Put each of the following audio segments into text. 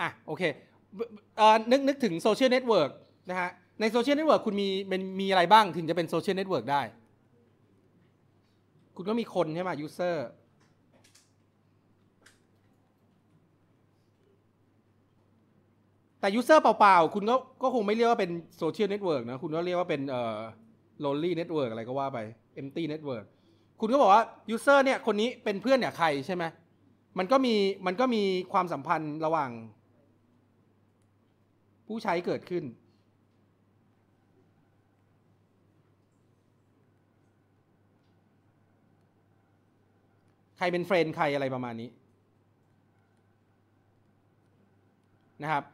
อ่ะโอเคอนึกนึกถึงโซเชียลเน็ตเวิร์กนะฮะในโซเชียลเน็ตเวิร์กคุณมีมันมีอะไรบ้างถึงจะเป็นโซเชียลเน็ตเวิร์กได้ คุณก็มีคนใช่ไหมยูเซอร์แต่ยูเซอร์เปล่าๆ คุณก็ก็คงไม่เรียกว่าเป็นโซเชียลเน็ตเวิร์กนะคุณก็เรียกว่าเป็นเอ่อ lonely network อะไรก็ว่าไป empty network คุณก็บอกว่ายูเซอร์เนี่ยคนนี้เป็นเพื่อนเนี่ยใครใช่ไหมมันก็มีมันก็มีความสัมพันธ์ระหว่างผู้ใช้เกิดขึ้น ใครเป็นเฟรนใครอะไรประมาณนี้นะครับ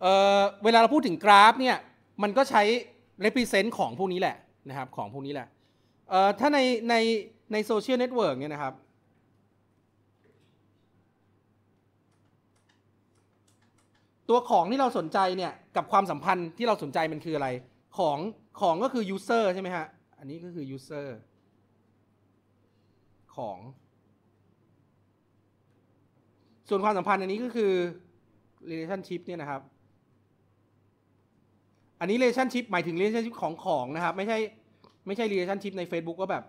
เเวลาเราพูดถึงกราฟเนี่ยมันก็ใช้ represent ของพวกนี้แหละนะครับของพวกนี้แหละ ถ้าในในในโซเชียลเน็ตเวิร์กเนี่ยนะครับตัวของที่เราสนใจ เนี่ย กับความสัมพันธ์ที่เราสนใจมันคืออะไร ของ ของก็คือ user ใช่ไหมฮะ อันนี้ก็คือ user ของ ส่วนความสัมพันธ์อันนี้ก็คือ relationship เนี่ยนะครับ อันนี้ relationship หมายถึง relationship ของของนะครับ ไม่ใช่ ไม่ใช่ relationship ใน Facebook ก็แบบ c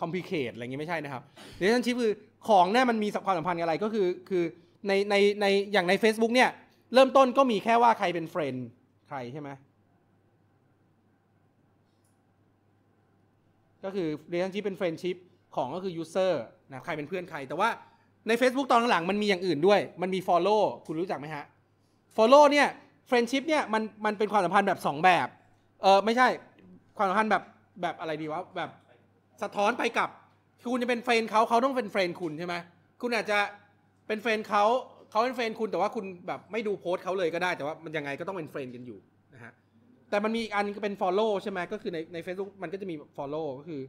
complicate อะไรเงี้ไม่ใช่นะครับ relationship คือของเนี่ยมันมีความสัมพันธ์อะไรก็คือ คือ ใน ใน ใน อย่างใน Facebook เนี่ยเริ่มต้นก็มีแค่ว่าใครเป็นเฟรนด์ใครใช่ไหมก็คือ relationship เป็น friendship ของก็คือ user นะใครเป็นเพื่อนใคร แต่ว่าใน Facebook ตอนหลังมันมีอย่างอื่นด้วยมันมี follow คุณรู้จักไหมฮะ follow เนี่ย friendship เนี่ยมันมันเป็นความสัมพันธ์แบบ 2 แบบเออไม่ใช่ความสัมพันธ์แบบแบบอะไรดีวะแบบสะท้อนไปกับ คุณจะเป็นเฟรนเขาเขาต้องเป็นเฟรนคุณใช่ไหมคุณอาจจะเป็นเฟรนเขาเขาเป็นเฟรนคุณแต่ว่าคุณแบบไม่ดูโพสต์เขาเลยก็ได้ แต่ว่ามันยังไงก็ต้องเป็นเฟรนกันอยู่นะฮะแต่มันมีอีกอันเป็น follow ใช่ไหมก็คือในในเฟซบุ๊กมันก็จะมี follow ก็คือ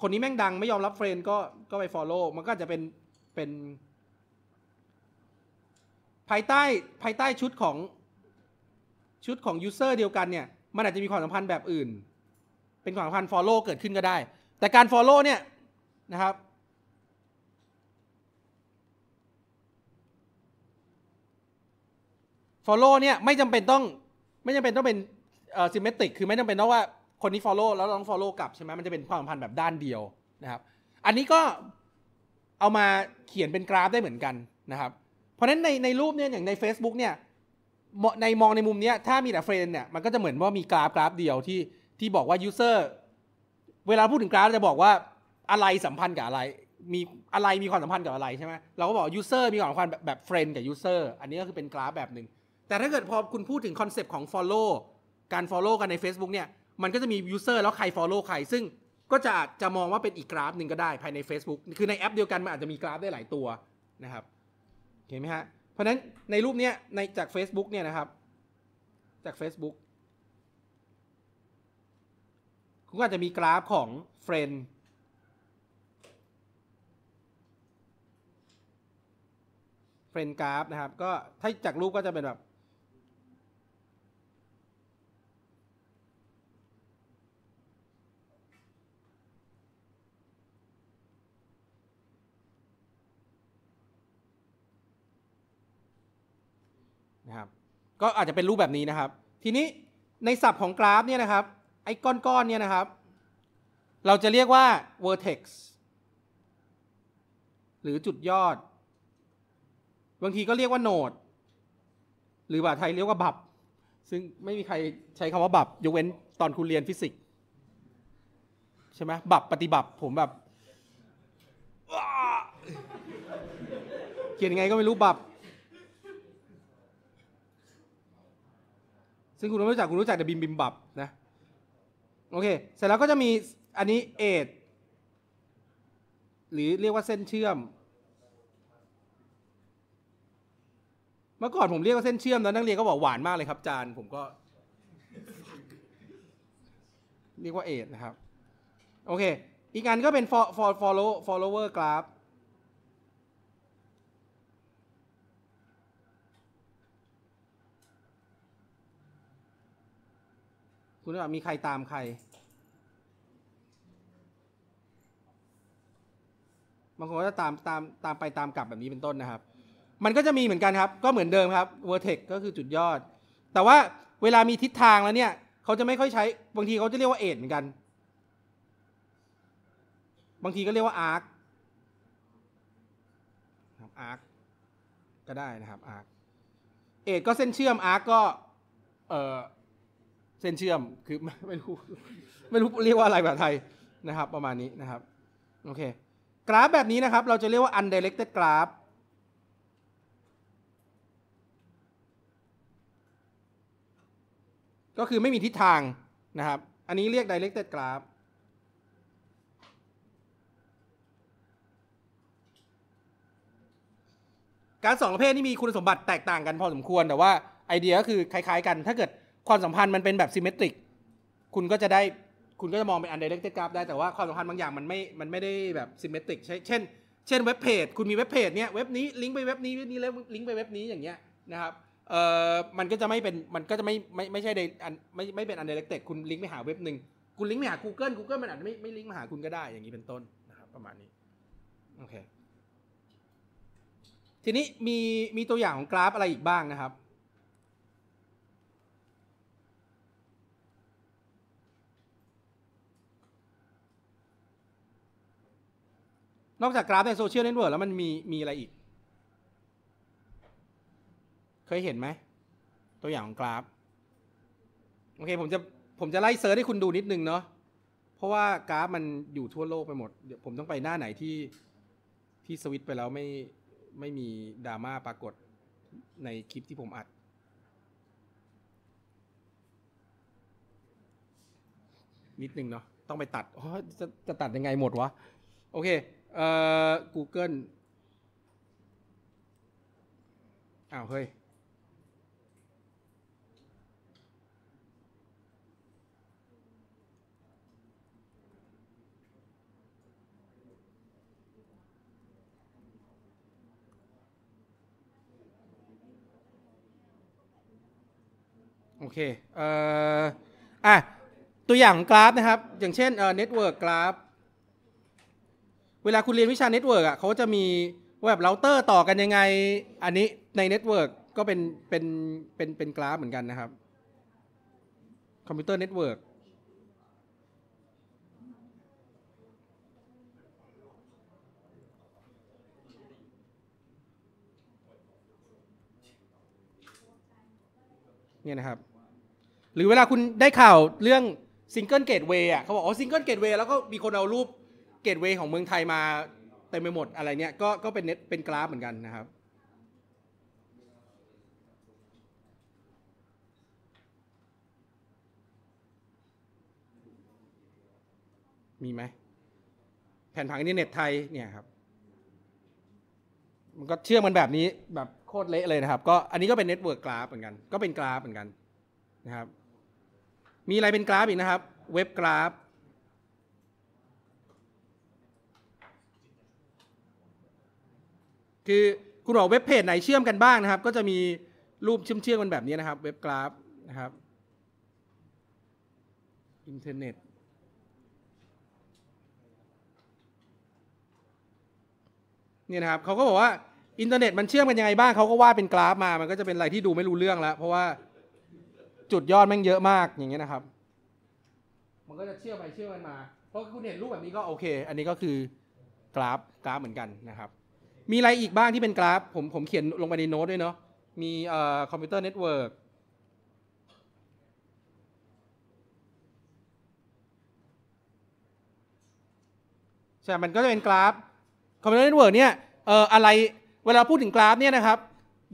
คนนี้แม่งดังไม่ยอมรับเฟรนก็ก็ไป follow มันก็จะเป็นเป็น ภายใต้ภายใต้ชุดของชุดของยูเซอร์เดียวกันเนี่ย มันอาจจะมีความสัมพันธ์แบบอื่น เป็นความสัมพันธ์ follow เกิดขึ้นก็ได้ แต่การ follow เนี่ยนะครับ follow เนี่ยไม่จำเป็นต้อง ไม่จำเป็นต้องเป็นเอ่อ symmetric คือไม่จำเป็นต้องว่าคนนี้ follow แล้วต้อง follow กลับใช่ไหมมันจะเป็นความสัมพันธ์แบบด้านเดียวนะครับ อันนี้ก็เอามาเขียนเป็นกราฟได้เหมือนกันนะครับ เพราะฉะนั้นในในรูปเนี่ยอย่างใน Facebook เนี่ยในมองในมุมเนี้ยถ้ามีแต่เฟรนเนี่ย มันก็จะเหมือนว่ามีกราฟกราฟเดียวที่ที่บอกว่ายูเซอร์เวลาพูดถึงกราฟ จะบอกว่าอะไรสัมพันธ์กับอะไร มีอะไรมีความสัมพันธ์กับอะไรใช่ไหมเราก็บอกยูเซอร์มีความสัมพันธ์แบบเฟรนกับยูเซอร์อันนี้ก็คือเป็นกราฟแบบหนึ่งแต่ถ้าเกิดพอคุณพูดถึงคอนเซปต์ของ follow การ follow กันใน Facebook เนี่ย มันก็จะมี user แล้วใคร follow ใคร ซึ่งก็จะจะมองว่าเป็นอีกกราฟหนึ่งก็ได้ภายใน Facebook คือในแอป เดียวกัน มันอาจจะมีกราฟได้หลายตัวนะครับเห็นไหมฮะ เพราะนั้นในรูปเนี้ยในจาก Facebook เนี่ยนะครับ จาก Facebook คุณก็อาจจะมีกราฟของ Friend เฟรนกราฟนะครับก็ถ้าจากรูปก็จะเป็นแบบก็อาจจะเป็นรูปแบบนี้นะครับ ทีนี้ในศัพท์ของกราฟเนี่ยนะครับ ไอ้ก้อนๆเนี่ยนะครับ เราจะเรียกว่า vertex หรือจุดยอด บางทีก็เรียกว่าโนด หรือภาษาไทยเรียกว่าบับ ซึ่งไม่มีใครใช้คำว่าบับยกเว้นตอนคุณเรียนฟิสิกส์ใช่ไหมบับปฏิบับผมแบบ เขียนไงก็ไม่รู้บับซึ่งคุณไม่รู้จักคุณรู้จักแต่บิมบิมบับนะโอเค เสร็จแล้วก็จะมีอันนี้เอทหรือเรียกว่าเส้นเชื่อม เมื่อก่อนผมเรียกว่าเส้นเชื่อมแล้วนักเรียนก็บอกหวานมากเลยครับจานผมก็ เรียกว่าเอทนะครับ โอเค อีกอันก็เป็น for for follow follower graph ุณว่ามีใครตามใครบางคนก็จะตามตามตามไปตามกลับแบบนี้เป็นต้นนะครับ มันก็จะมีเหมือนกันครับ ก็เหมือนเดิมครับ vertex ก็คือจุดยอด แต่ว่าเวลามีทิศทางแล้วเนี่ยเขาจะไม่ค่อยใช้บางทีเขาจะเรียกว่าเอ็นเหมือนกัน บางทีก็เรียกว่าอาร์คอาร์คก็ได้นะครับอาร์คเอ็นก็เส้นเชื่อมอาร์คก็เอ่อเส้นเชื่อมคือไม่รู้ ไม่รู้เรียกว่าอะไรแบบไทยนะครับ ประมาณนี้นะครับ โอเค กราฟแบบนี้นะครับ เราจะเรียกว่า undirected graph ก็คือไม่มีทิศทางนะครับ อันนี้เรียก directed graph การสองประเภทนี้มีคุณสมบัติแตกต่างกันพอสมควรแต่ว่าไอเดียก็คือคล้าย ๆ กันถ้าเกิดความสัมพันธ์มันเป็นแบบซิมเมตริก คุณก็จะได้ คุณก็จะมองเป็นอันเดเรกเต็ดกราฟได้ แต่ว่าความสัมพันธ์บางอย่างมันไม่ มันไม่ได้แบบซิมเมตริกเช่น เช่นเว็บเพจ คุณมีเว็บเพจเนี้ยเว็บ นี้ลิงก์ไปเว็บนี้เว็บนี้แล้วลิงก์ไปเว็บนี้อย่างเงี้ยนะครับ เอ่อ มันก็จะไม่เป็น มันก็จะไม่ ไม่ไม่ใช่อัน ไม่ไม่เป็นอันเดเรกเต็ดคุณลิงก์ไปหาเว็บหนึ่งคุณลิงก์ไปหา Google Google มันอาจจะไม่ไม่ลิงก์มาหาคุณก็ได้ อย่างนี้เป็นต้นนะครับประมาณนี้โอเคทีนี้มีมีตัวอย่างของกราฟอะไรอีกบ้างนะครับนอกจากกราฟในโซเชียลเน็ตเวิร์กแล้วมันมี มี อะไรอีก เคยเห็นไหม ตัวอย่างของกราฟ โอเค ผมจะผมจะไล่เซิร์ชให้คุณดูนิดนึงเนาะเพราะว่ากราฟมันอยู่ทั่วโลกไปหมดเดี๋ยวผมต้องไปหน้าไหนที่ที่สวิตไปแล้วไม่ไม่มีดราม่าปรากฏในคลิปที่ผมอัด นิดนึงเนาะต้องไปตัดจะจะตัดยังไงหมดวะโอเคเอ่อ Google อ้าวเฮ้ย โอเคเอ่ออ่ะตัวอย่างกราฟนะครับ อย่างเช่น เอ่อ เน็ตเวิร์กกราฟวลาคุณเรียนวิชาเน็ตเวิร์กอ่ะเขาจะมีว่าแบบเราเตอร์ต่อกันยังไง อันนี้ในเน็ตเวิร์กก็เป็นเป็นเป็นเป็นกราฟเหมือนกันนะครับ คอมพิวเตอร์เน็ตเวิร์กเนี่ยนะครับ หรือเวลาคุณได้ข่าวเรื่องซิงเกิลเกตเวย์อ่ะเขาบอกอ๋อซิงเกิลเกตเวย์แล้วก็มีคนเอารูปเกตเวย์ของเมืองไทยมาเต็มไปหมดอะไรเนี้ยก็ก็เป็นเน็ตเป็นกราฟเหมือนกันนะครับ มีไหม แผ่นผังอินเทอร์เน็ตไทยเนี่ยครับมันก็เชื่อมกันแบบนี้แบบโคตรเละเลยนะครับก็อันนี้ก็เป็นเน็ตเวิร์กกราฟเหมือนกัน ก็เป็นกราฟเหมือนกันนะครับ มีอะไรเป็นกราฟอีกนะครับ เว็บกราฟคือคุณบอกเว็บเพจไหนเชื่อมกันบ้างนะครับ ก็จะมีรูปเชื่อมเชื่อมกันแบบนี้นะครับ เว็บกราฟนะครับอินเทอร์เน็ตเนี่ยนะครับเขาก็บอกว่าอินเทอร์เน็ตมันเชื่อมกันยังไงบ้างเขาก็วาดเป็นกราฟมามันก็จะเป็นอะไรที่ดูไม่รู้เรื่องแล้ว เพราะว่าจุดยอดแม่งเยอะมากอย่างเงี้ยนะครับ มันก็จะเชื่อมไปเชื่อมกันมา เพราะคุณเห็นรูปแบบนี้ก็โอเคอันนี้ก็คือกราฟกราฟเหมือนกันนะครับมีอะไรอีกบ้างที่เป็นกราฟ ผมผมเขียนลงไปในโน้ตด้วยเนาะมีเอ่อคอมพิวเตอร์เน็ตเวิร์กใช่ มันก็จะเป็นกราฟคอมพิวเตอร์เน็ตเวิร์กเนี่ยเอ่ออะไรเวลาพูดถึงกราฟเนี่ยนะครับ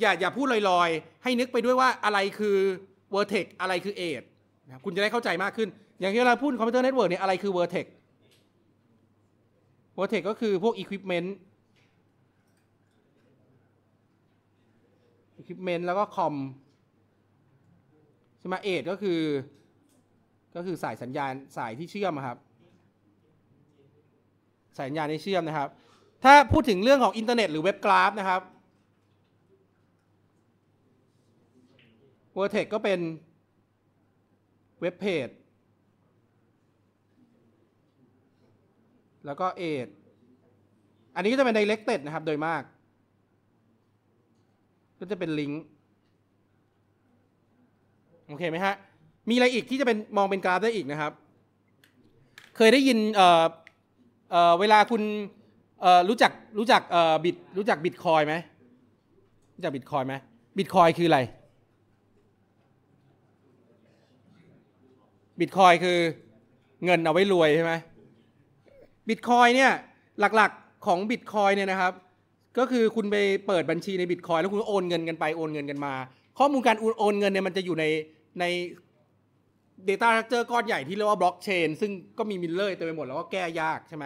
อย่าอย่าพูดลอยๆ ให้นึกไปด้วยว่าอะไรคือเวอร์เทกอะไรคือเอทนะคุณจะได้เข้าใจมากขึ้นอย่างที่เราพูดคอมพิวเตอร์เน็ตเวิร์กเนี่ยอะไรคือเวอร์เทกเวอร์เทกก็คือพวกอุปกรณ์ Equipment แล้วก็คอมใช่ไหมเอทก็คือ ก็คือสายสัญญาณสายที่เชื่อมครับสายสัญญาณที่เชื่อมนะครับ ถ้าพูดถึงเรื่องของอินเทอร์เน็ตหรือเว็บกราฟนะครับเอร์เท x ก็เป็นเว็บเพจ แล้วก็เอทอันนี้ก็จะเป็นดเรกเต็ดนะครับโดยมากก็จะเป็นลิงก์โอเคไหมฮะมีอะไรอีกที่จะเป็นมองเป็นกราฟได้อีกนะครับ เคยได้ยินเออเเวลาคุณรู้จัก รู้จักบิตรู้จักบิตคอยไหมรู้จักบิตคอยไหมบิตคอยคืออะไรบิตคอยคือเงินเอาไว้รวยใช่ไหมบิตคอยเนี่ย หลักๆของบิตคอยเนี่ยนะครับก็คือคุณไปเปิดบัญชีในบิตคอยแล้วคุณโอนเงินกันไปโอนเงินกันมา ข้อมูลการโอนเงินเนี่ยมันจะอยู่ในใน Data Structure ก้อนใหญ่ที่เรียกว่าบล็อกเชนซึ่งก็มีมิลเลอร์เต็มไปหมดแล้วก็แก้ยาก ใช่ไหม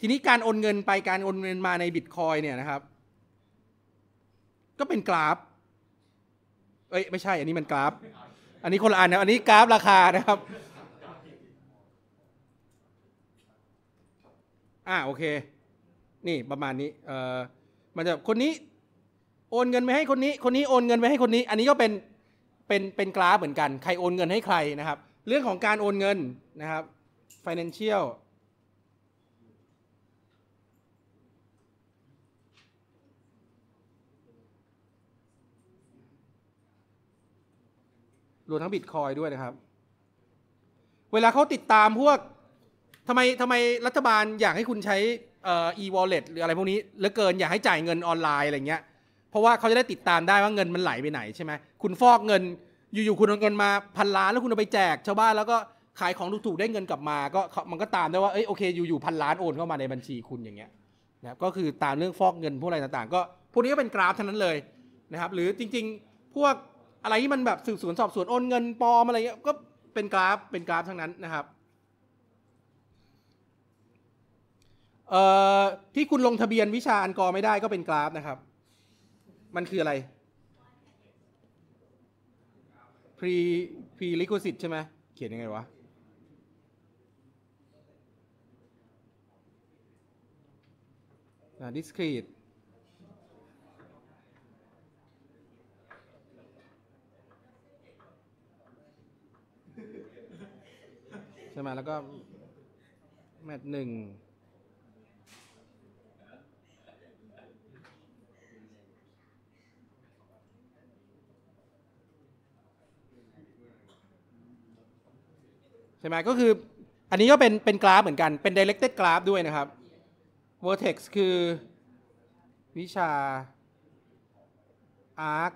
ทีนี้การโอนเงินไปการโอนเงินมาในบิตคอยเนี่ยนะครับ ก็เป็นกราฟ เอ้ย ไม่ใช่ อันนี้มันกราฟอันนี้คนละอันนะอันนี้กราฟราคานะครับ อ่าโอเค นี่ประมาณนี้ เอ่อมันจะคนนี้โอนเงินไปให้คนนี้ คนนี้โอนเงินไปให้คนนี้ อันนี้ก็เป็นเป็นเป็นกราฟเหมือนกัน ใครโอนเงินให้ใครนะครับ เรื่องของการโอนเงินนะครับ financial รวมทั้งบิตคอยด้วยนะครับ เวลาเขาติดตามพวกทำไมทำไมรัฐบาลอยากให้คุณใช้เอ่อ e-wallet หรืออะไรพวกนี้เหลือเกินอยากให้จ่ายเงินออนไลน์อะไรเงี้ยเพราะว่าเขาจะได้ติดตามได้ว่าเงินมันไหลไปไหนใช่ไหมคุณฟอกเงิน อยู่ๆคุณเอาเงินมาพันล้านแล้วคุณเอาไปแจกชาวบ้านแล้วก็ขายของถูกๆ ได้เงินกลับมาก็มันก็ตามได้ว่าเอ้ยโอเคอยู่ๆพันล้านโอน เข้ามาในบัญชีคุณอย่างเงี้ยนะครับก็คือตามเรื่องฟอกเงินพวกอะไรต่าง ๆ ก็พวกนี้ก็เป็นกราฟเท่านั้นเลยนะครับ หรือจริง ๆ พวกอะไรที่มันแบบสืบสวนสอบสวนโอนเงินปลอมอะไรเงี้ยก็เป็นกราฟเป็นกราฟทั้งนั้นนะครับเอ่อ ที่คุณลงทะเบียนวิชาอันกอไม่ได้ก็เป็นกราฟนะครับ มันคืออะไร pre prerequisite ใช่ไหมเขียนยังไงวะดิส discrete ใช่ไหมแล้วก็แมทหนึ่งใช่ไหมก็คืออันนี้ก็เป็นเป็นกราฟเหมือนกันเป็น directed graph ด้วยนะครับ vertex คือ วิชา arc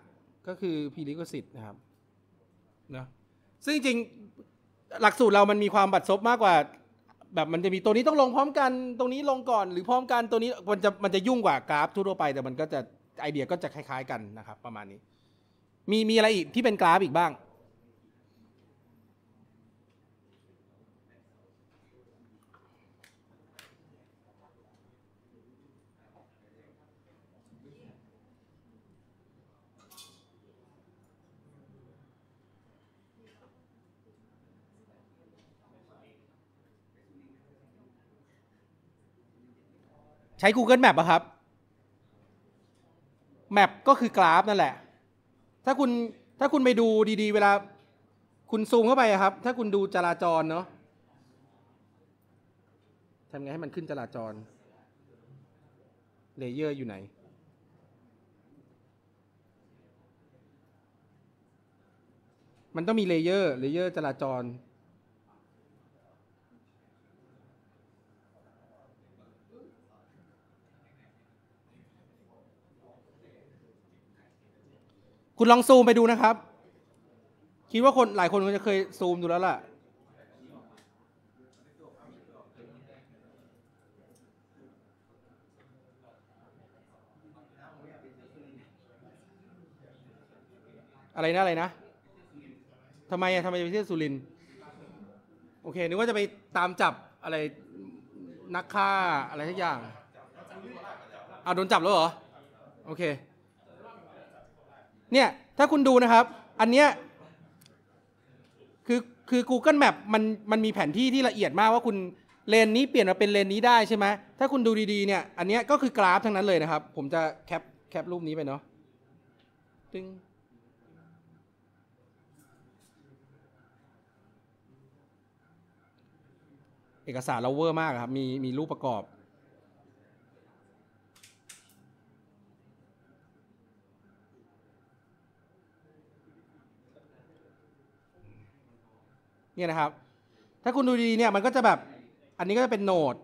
ก็คือพีริโกซิตนะครับนะซึ่งจริงหลักสูตรเรามันมีความบัดซบมากกว่า แบบมันจะมีตัวนี้ต้องลงพร้อมกันตรงนี้ลงก่อน หรือพร้อมกันตัวนี้มันจะมันจะยุ่งกว่ากราฟทั่วไป แต่มันก็จะไอเดียก็จะคล้ายๆกันนะครับประมาณนี้ มีมีอะไรอีกที่เป็นกราฟอีกบ้างใช้ Google Map อะครับ แมปก็คือกราฟนั่นแหละ ถ้าคุณถ้าคุณไปดูดี ๆ เวลาคุณซูมเข้าไปอะครับ ถ้าคุณดูจราจรเนาะทำไงให้มันขึ้นจราจร เลเยอร์อยู่ไหน มันต้องมีเลเยอร์ เลเยอร์จราจรคุณลองซูมไปดูนะครับ คิดว่าคนหลายคนคงจะเคยซูมดูแล้วล่ะ อะไรนะอะไรนะทำไมอะทำไมจะไปเที่ยวสุรินโอเคนึกว่าจะไปตามจับอะไรนักฆ่าอะไรทุกอย่างอ่าโดนจับแล้วเหรอ โอเคเนี่ย ถ้าคุณดูนะครับ อันเนี้ยคือคือ Google Map มันมันมีแผนที่ที่ละเอียดมากว่าคุณเลนนี้เปลี่ยนมาเป็นเลนนี้ได้ใช่ไหมถ้าคุณดูดีๆเนี่ยอันเนี้ยก็คือกราฟทั้งนั้นเลยนะครับ ผมจะแคปแคปรูปนี้ไปเนาะตึงเอกสารเราเวอร์มากครับ มีมีรูปประกอบเนี่ยนะครับ ถ้าคุณดูดีเนี่ยมันก็จะแบบ อันนี้ก็จะเป็นโนด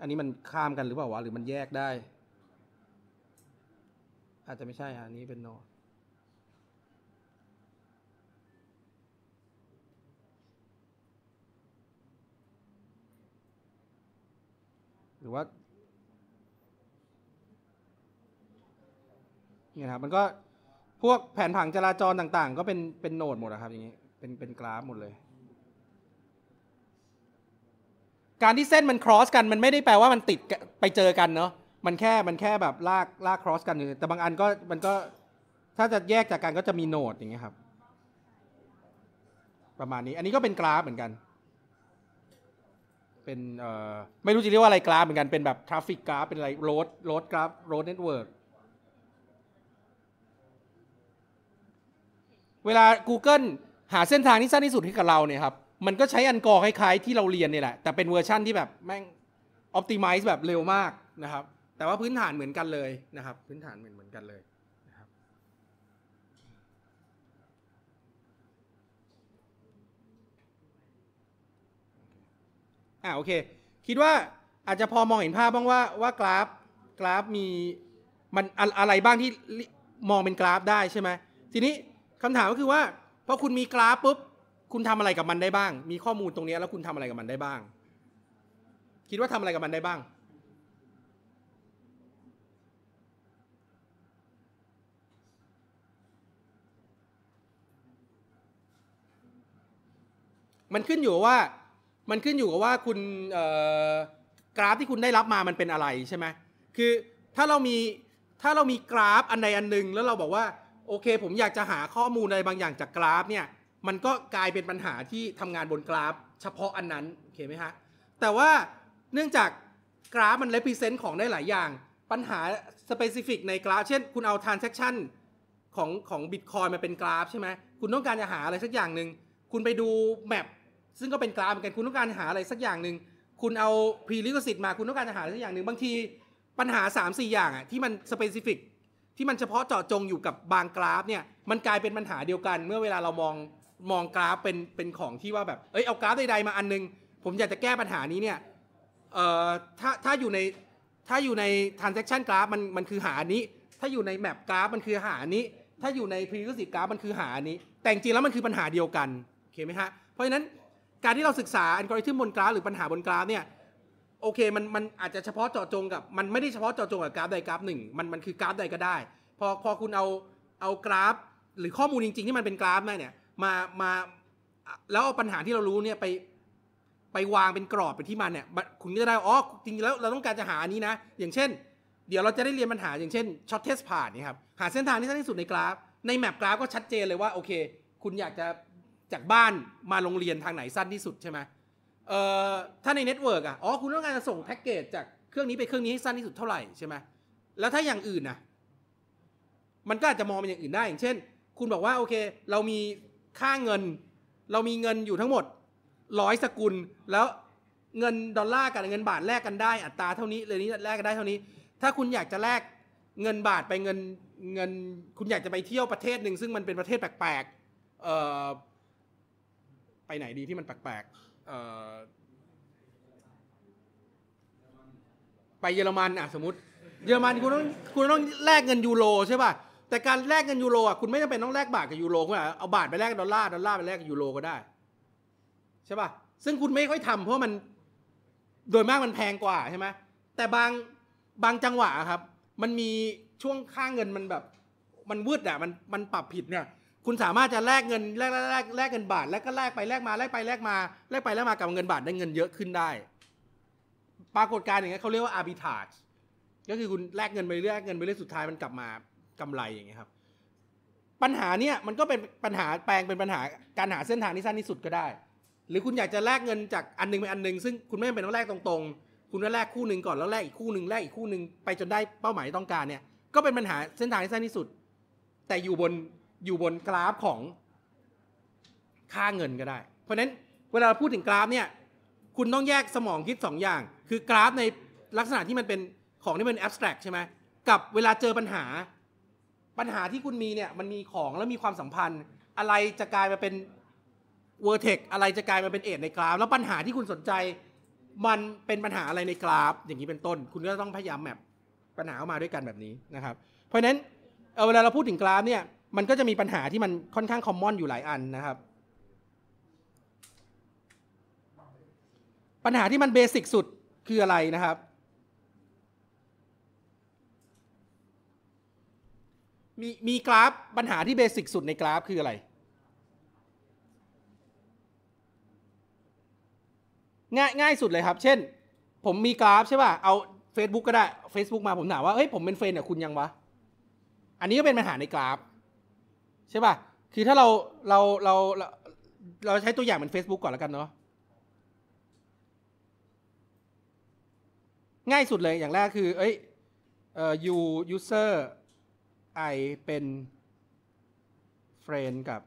อันนี้มันข้ามกันหรือเปล่าวะ หรือมันแยกได้ อาจจะไม่ใช่ อันนี้เป็นโนด หรือว่า เนี่ยครับ มันก็พวกแผนผังจราจรต่างๆ ก็เป็นเป็นโนดหมดนะครับอย่างนี้เป็นเป็นกราฟหมดเลย การที่เส้นมัน cross กัน มันไม่ได้แปลว่ามันติดไปเจอกันเนาะมันแค่มันแค่แบบลากลาก cross กันอแต่บางอันก็มันก็ ถ้าจะแยกจากกันก็จะมีโนดอย่างเงี้ยครับ ประมาณนี้อันนี้ก็เป็นกราฟเหมือนกัน เป็นเอ่อไม่รู้จะเรียกว่าอะไรกราฟ เหมือนกันเป็นแบบทราฟฟิกกราฟเป็นอะไรโรดโรดกราฟโรดเน็ตเวิร์กเวลา Google หาเส้นทางที่สั้นที่สุดให้กับเราเนี่ยครับ มันก็ใช้อันกอคล้ายๆ ที่เราเรียนนี่แหละ แต่เป็นเวอร์ชั่นที่แบบแม่งออพติมิซ์แบบเร็วมากนะครับ แต่ว่าพื้นฐานเหมือนกันเลยนะครับ พื้นฐานเหมือนเหมือนกันเลยนะครับอ่าโอเค คิดว่าอาจจะพอมองเห็นภาพบ้างว่า ว่ากราฟกราฟมีมันอะไรบ้างที่มองเป็นกราฟ ได้ใช่ไหมทีนี้คำถามก็คือ ว่าพอคุณมีกราฟปุ๊บคุณทำอะไรกับมันได้บ้าง มีข้อมูลตรงนี้แล้วคุณทำอะไรกับมันได้บ้าง คิดว่าทำอะไรกับมันได้บ้าง มันขึ้นอยู่ว่ามันขึ้นอยู่กับว่าคุณกราฟที่คุณได้รับมามันเป็นอะไรใช่ไหมคือถ้าเรามีถ้าเรามีกราฟอันใดอันหนึ่งแล้วเราบอกว่าโอเคผมอยากจะหาข้อมูลอะไรบางอย่างจากกราฟเนี่ยมันก็กลายเป็นปัญหาที่ทำงานบนกราฟ เฉพาะอันนั้นโอเคไหมฮะแต่ว่าเนื่องจากกราฟมันเลพิเซนต์ของได้หลายอย่าง ปัญหาสเปซิฟิกในกราฟ เช่นคุณเอาทรานเซ็คชันของของบิตคอยมาเป็นกราฟใช่ไหมคุณต้องการจะหาอะไรสักอย่างหนึ่งคุณไปดูแมปซึ่งก็เป็นกราฟเหมือนกันคุณต้องการหาอะไรสักอย่างหนึ่งคุณเอาพรีลิขสิทธิ์มาคุณต้องการจะหาอะไรสักอย่างหนึ่งบางทีปัญหา 3-4 อย่างอะที่มันสเปซิฟิกที่มันเฉพาะเจาะจงอยู่กับบางกราฟเนี่ย มันกลายเป็นปัญหาเดียวกัน เมื่อเวลาเรามองมองกราฟเป็นเป็นของที่ว่าแบบ เอ้ยเอากราฟใดๆมาอันนึง ผมอยากจะแก้ปัญหานี้เนี่ย เอ่อ ถ้าถ้าอยู่ในถ้าอยู่ใน transaction graph มันมันคือหาอันนี้ ถ้าอยู่ใน map graph มันคือหาอันนี้ ถ้าอยู่ใน prerequisite graph มันคือหาอันนี้ แต่จริงแล้วมันคือปัญหาเดียวกันโอเคไหมฮะ เพราะฉะนั้นการที่เราศึกษาอัลกอริทึมบนกราฟ หรือปัญหาบนกราฟเนี่ยโอเคมันมันอาจจะเฉพาะเจาะจงกับมันไม่ได้เฉพาะเจาะจงกับกราฟใดกราฟหนึ่งมันมันคือกราฟใดก็ได้พอพอคุณเอาเอากราฟหรือข้อมูลจริง ๆ ที่มันเป็นกราฟได่เนี่ยมามาแล้วเอาปัญหาที่เรารู้เนี่ยไปไปวางเป็นกรอบเป็นที่มันเนี่ยคุณจะได้อ๋อจริงๆแล้วเราต้องการจะหาอันนี้นะ อย่างเช่น เดี๋ยวเราจะได้เรียนปัญหาอย่างเช่นช็อตเทสผ่านนี่ครับหาเส้นทางที่สั้นที่สุดในกราฟ ในแมปกราฟก็ชัดเจนเลยว่าโอเค คุณอยากจะจากบ้านมาโรงเรียนทางไหนสั้นที่สุดใช่ไหมเอ่อถ้าในเน็ตเวิร์กอ่ะ อ๋อ คุณต้องการจะส่งแพ็กเกจจากเครื่องนี้ไปเครื่องนี้ให้สั้นที่สุดเท่าไหร่ใช่ไหม แล้วถ้าอย่างอื่นนะมันก็อาจจะมองเป็นอย่างอื่นได้ อย่างเช่น คุณบอกว่าโอเค เรามีค่าเงิน เรามีเงินอยู่ทั้งหมดร้อยสกุล แล้วเงินดอลลาร์กับเงินบาทแลกกันได้อัตราเท่านี้เลยนี้แลกกันได้เท่านี้ ถ้าคุณอยากจะแลกเงินบาทไปเงินเงินคุณอยากจะไปเที่ยวประเทศหนึ่งซึ่งมันเป็นประเทศแปลกๆ ไปไหนดีที่มันแปลก ๆไปเยอรมันอ่ะสมมติ เยอรมันคุณต้องคุณต้องแลกเงินยูโรใช่ป่ะแต่การแลกเงินยูโรอ่ะคุณไม่จำเป็นต้องแลกบาทกับยูโรคุณอาจเอาบาทไปแลกดอลลาร์ดอลลาร์ไปแลกยูโรก็ได้ใช่ป่ะซึ่งคุณไม่ค่อยทำ เพราะมัน โดยมากมันแพงกว่าใช่ไหมแต่บางบางจังหวะครับ มันมีช่วงค่างเงินมันแบบ มันวืดอ่ะมันมันปรับผิดเนี่ยคุณสามารถจะแลกเงินแลกแลกแลกแลกเงินบาท แล้วก็แลกไปแลกมาแลกไปแลกมาแลกไปแลกมากับเงินบาทได้เงินเยอะขึ้นได้ ปรากฏการณ์อย่างเงี้ยเขาเรียกว่า arbitrage ก็คือคุณแลกเงินไปเรื่อยเงินไปเรื่อยสุดท้ายมันกลับมากำไรอย่างเงี้ยครับปัญหาเนี้ยมันก็เป็นปัญหาแปลงเป็นปัญหาการหาเส้นทางที่สั้นที่สุดก็ได้ หรือคุณอยากจะแลกเงินจากอันนึงไปอันนึงซึ่งคุณไม่จำเป็นต้องแลกตรงๆ คุณก็แลกคู่หนึ่งก่อนแล้วแลกอีกคู่หนึ่งแลกอีกคู่หนึ่งไปจนได้เป้าหมายที่ต้องการเนี่ยก็เป็นปัญหาเส้นทางที่สั้นที่สุด แต่อยู่บนอยู่บนกราฟของค่าเงินก็ได้ เพราะนั้นเวลาพูดถึงกราฟเนี่ย คุณต้องแยกสมองคิด 2 อย่าง คือกราฟในลักษณะที่มันเป็นของที่เป็นแอบสแตรกใช่ไหม กับเวลาเจอปัญหา ปัญหาที่คุณมีเนี่ย มันมีของแล้วมีความสัมพันธ์ อะไรจะกลายมาเป็นเวอร์เทคอะไรจะกลายมาเป็นเอทในกราฟ แล้วปัญหาที่คุณสนใจ มันเป็นปัญหาอะไรในกราฟ อย่างนี้เป็นต้น คุณก็ต้องพยายามแมปปัญหาออกมาด้วยกันแบบนี้นะครับ เพราะฉะนั้นเเวลาเราพูดถึงกราฟเนี่ยมันก็จะมีปัญหาที่มันค่อนข้างคอมมอนอยู่หลายอันนะครับ ปัญหาที่มันเบสิกสุดคืออะไรนะครับ มีมีกราฟปัญหาที่เบสิกสุดในกราฟคืออะไร ง่ายง่ายสุดเลยครับ เช่น ผมมีกราฟใช่ป่ะ เอา Facebook ก็ได้ Facebook มาผมถามว่าเฮ้ยผมเป็นเฟรนเนี่ยคุณยังวะ อันนี้ก็เป็นปัญหาในกราฟใช่ป่ะ คือถ้าเราเราเราเรา เราใช้ตัวอย่างเป็น Facebook ก่อนแล้วกันเนาะ ง่ายสุดเลย อย่างแรกคือ เอ้ยเอ่อ you user i เป็น friend กับ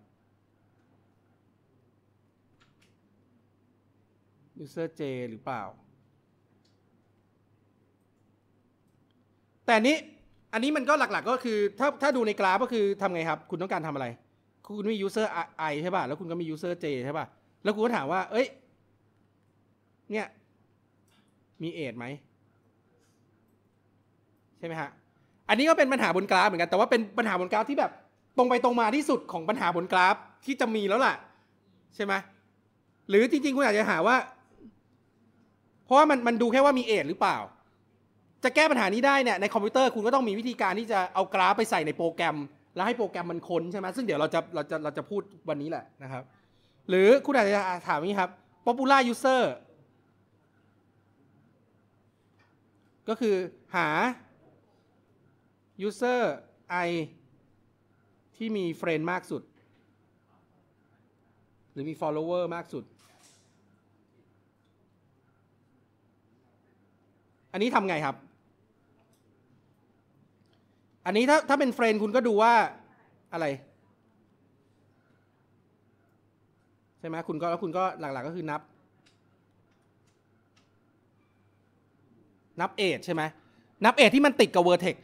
user j หรือเปล่า แต่นี้อันนี้มันก็หลักๆก็คือ ถ้าถ้าดูในกราฟก็คือทำไงครับคุณต้องการทำอะไร คุณมี user i ใช่ป่ะแล้วคุณก็มี user j ใช่ป่ะ แล้วคุณก็ถามว่าเอ้ยเนี่ย มีเอทไหมใช่ไหมฮะอันนี้ก็เป็นปัญหาบนกราฟ เหมือนกันแต่ว่าเป็นปัญหาบนกราฟที่แบบ ตรงไปตรงมาที่สุดของปัญหาบนกราฟที่จะมีแล้วล่ะ ใช่ไหมหรือจริงๆคุณอาจจะหาว่า เพราะว่ามันมันดูแค่ว่ามีเอทหรือเปล่าจะแก้ปัญหานี้ได้เนี่ยในคอมพิวเตอร์คุณก็ต้องมีวิธีการที่จะเอากราฟไปใส่ในโปรแกรม แล้วให้โปรแกรมมันค้นใช่ไหมซึ่งเดี๋ยวเราจะเราจะเราจะพูดวันนี้แหละนะครับ หรือคุณอาจจะถามนี้ครับ popular user ก็คือหา user i ที่มีเฟรนด์มากสุด หรือมี follower มากสุด อันนี้ทำไงครับอันนี้ถ้าถ้าเป็นเฟรนคุณก็ดูว่าอะไร ใช่ไหมคุณก็แล้วคุณก็หลักๆก็คือนับ นับเอทใช่ไหมนับเอทที่มันติดกับเวอร์เทก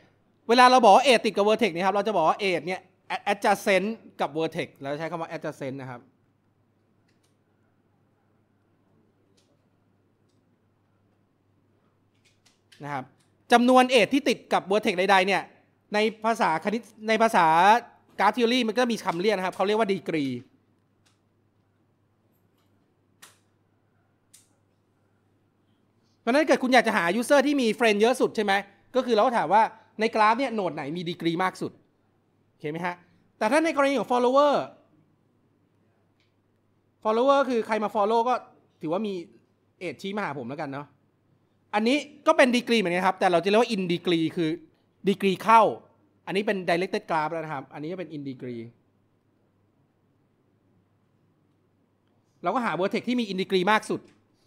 เวลาเราบอกว่าเอทติดกับเวอร์เทกนี่ครับเราจะบอกว่าเอทเนี่ยแอดจัสเซนต์กับเวอร์เทกเราใช้คำว่าแอดจัสเซนต์นะครับนะครับจำนวนเอทที่ติดกับเวอร์เทกใดๆเนี่ยในภาษาคณิตในภาษาการ์ดทิโอรี่มันก็มีคำเรียกนะครับ เขาเรียกว่าดีกรีเพราะนั้นเกิดคุณอยากจะหายูเซอร์ที่มีเฟรนด์เยอะสุดใช่ไหมก็คือเราถามว่าในกราฟเนี่ยโหนดไหนมีดีกรีมากสุด โอเคไหมฮะ แต่ถ้าในกรณีของ follower follower คือใครมา follow ก็ถือว่ามีเอชชี้มาหาผมแล้วกันเนาะอันนี้ก็เป็นดีกรีเหมือนกันครับ แต่เราจะเรียกว่าอินดีกรีคือดีกรีเข้า อันนี้เป็น directed graph แล้วนะครับ อันนี้เป็น in degree เราก็หา vertex ที่มี in degree มากสุด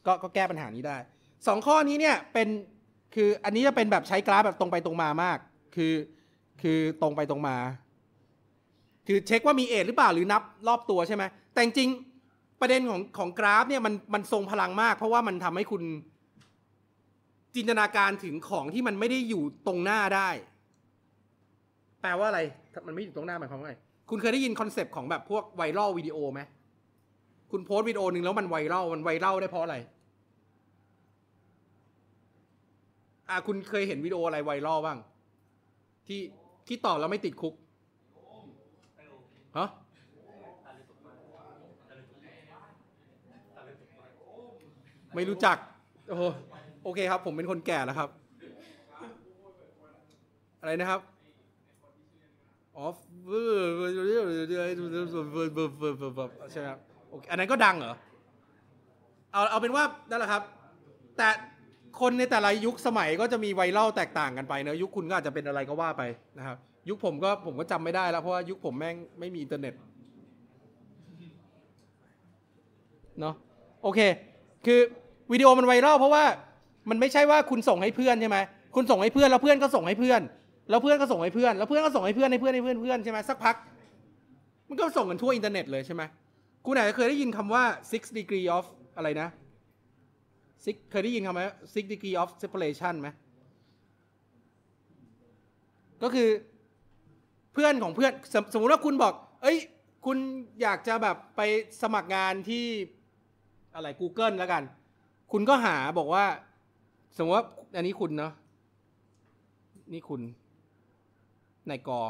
ก็ก็แก้ปัญหานี้ได้ 2 ข้อนี้เนี่ยเป็น คืออันนี้จะเป็นแบบใช้กราฟแบบตรงไปตรงมามาก คือ คือตรงไปตรงมา คือเช็คว่ามีเอทหรือเปล่า หรือนับรอบตัวใช่ไหม แต่จริง ประเด็นของของกราฟเนี่ยมันมันทรงพลังมาก เพราะว่ามันทำให้คุณจินตนาการถึงของที่มันไม่ได้อยู่ตรงหน้าได้ แปลว่าอะไรมันไม่อยู่ตรงหน้าหมายความว่าไง คุณเคยได้ยินคอนเซปต์ของแบบพวกไวรัลวิดีโอไหมคุณโพสต์วิดีโอหนึ่งแล้วมันไวรัลมันไวรัลได้เพราะอะไร อ่าคุณเคยเห็นวิดีโออะไรไวรัลบ้าง ที่ที่ต่อแล้วไม่ติดคุกฮะไม่รู้จักโอ้โอเคครับ ผมเป็นคนแก่แล้วครับอะไรนะครับออฟเบอร์เบอร์เบอร์เบอร์เบอร์เบอร์เบอร์เบอร์เบอร์ใช่ไหมครับโอเคอันนั้นก็ดังเหรอเอาเอาเป็นว่านั่นแหละครับ แต่คนในแต่ละยุคสมัยก็จะมีไวรัลแตกต่างกันไปเนะยุคคุณก็อาจจะเป็นอะไรก็ว่าไปนะครับยุคผมก็ผมก็จำไม่ได้แล้วเพราะว่ายุคผมแม่งไม่มีอินเทอร์เน็ตเนาะโอเคคือวิดีโอมันไวรัลเพราะว่ามันไม่ใช่ว่าคุณส่งให้เพื่อนใช่ไหม คุณส่งให้เพื่อนแล้วเพื่อนก็ส่งให้เพื่อน แล้วเพื่อนก็ส่งให้เพื่อน แล้วเพื่อนก็ส่งให้เพื่อนให้เพื่อนให้เพื่อนเพื่อนใช่ไหมสักพัก มันก็ส่งกันทั่วอินเทอร์เน็ตเลยใช่ไหมคุณไหนเคยได้ยินคำว่า six degree of อะไรนะ six เคยได้ยินคำไหม six degree of separation ไหม ก็คือ เพื่อนของเพื่อนสสมมุติว่าคุณบอก เอ้ย คุณอยากจะแบบไปสมัครงานที่อะไร Google แล้วกัน คุณก็หาบอกว่าสมมติว่าอันนี้คุณเนาะนี่คุณนายกอ